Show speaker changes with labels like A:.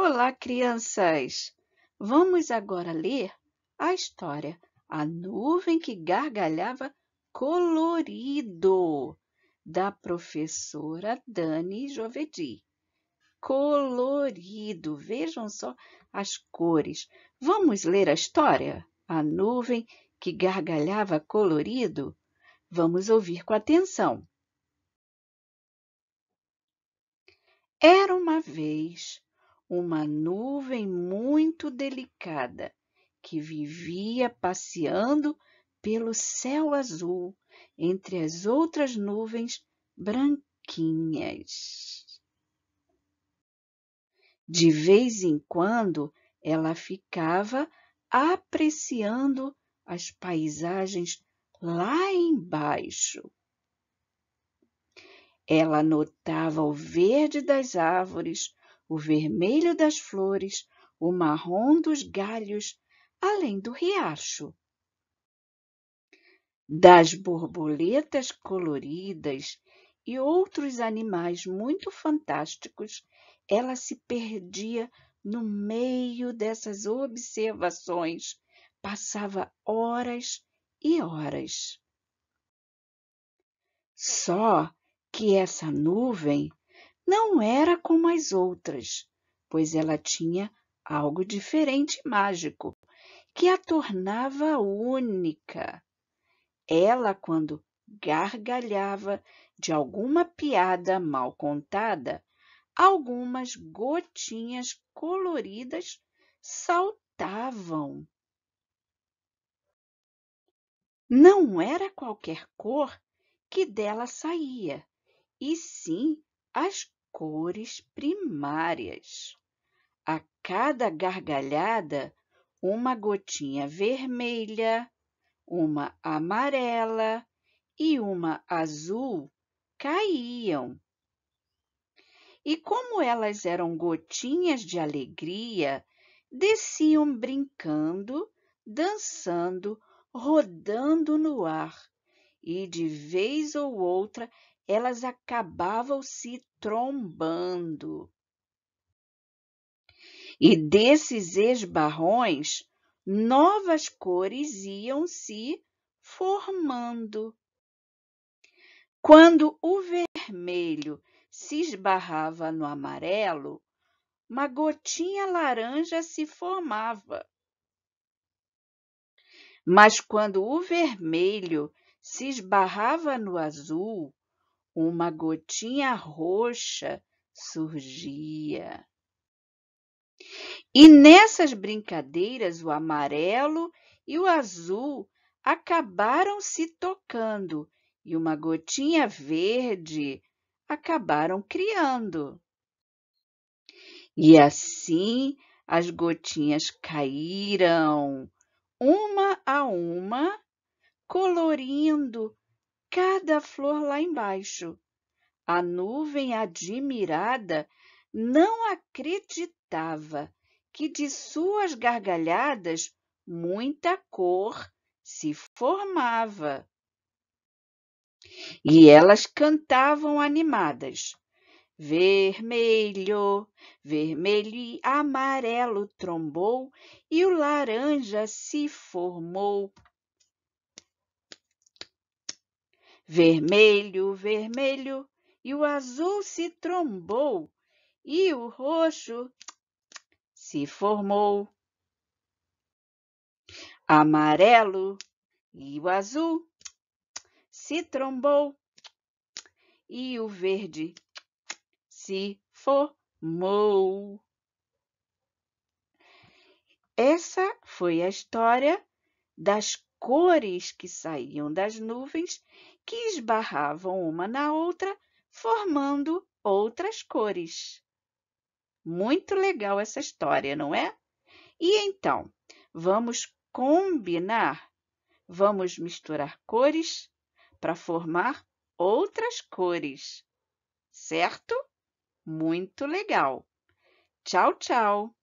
A: Olá, crianças! Vamos agora ler a história A Nuvem que Gargalhava Colorido, da professora Dani Jovedi. Colorido, vejam só as cores. Vamos ler a história? A Nuvem que Gargalhava Colorido? Vamos ouvir com atenção. Era uma vez uma nuvem muito delicada que vivia passeando pelo céu azul entre as outras nuvens branquinhas. De vez em quando ela ficava apreciando as paisagens lá embaixo. Ela notava o verde das árvores, o vermelho das flores, o marrom dos galhos, além do riacho. Das borboletas coloridas e outros animais muito fantásticos, ela se perdia no meio dessas observações, passava horas e horas. Só que essa nuvem não era como as outras, pois ela tinha algo diferente e mágico que a tornava única. Ela, quando gargalhava de alguma piada mal contada, algumas gotinhas coloridas saltavam. Não era qualquer cor que dela saía, e sim as cores primárias. A cada gargalhada, uma gotinha vermelha, uma amarela e uma azul caíam. E como elas eram gotinhas de alegria, desciam brincando, dançando, rodando no ar e de vez ou outra elas acabavam se trombando. E desses esbarrões, novas cores iam se formando. Quando o vermelho se esbarrava no amarelo, uma gotinha laranja se formava. Mas quando o vermelho se esbarrava no azul, uma gotinha roxa surgia. E nessas brincadeiras, o amarelo e o azul acabaram se tocando e uma gotinha verde acabaram criando. E assim as gotinhas caíram, uma a uma, colorindo cada flor lá embaixo. A nuvem admirada não acreditava que de suas gargalhadas muita cor se formava. E elas cantavam animadas. Vermelho, vermelho e amarelo trombou, e o laranja se formou. vermelho, vermelho, e o azul se trombou, e o roxo se formou. Amarelo e o azul se trombou, e o verde se formou. Essa foi a história das cores que saíam das nuvens que esbarravam uma na outra, formando outras cores. Muito legal essa história, não é? E então, vamos combinar, vamos misturar cores para formar outras cores, certo? Muito legal! Tchau, tchau!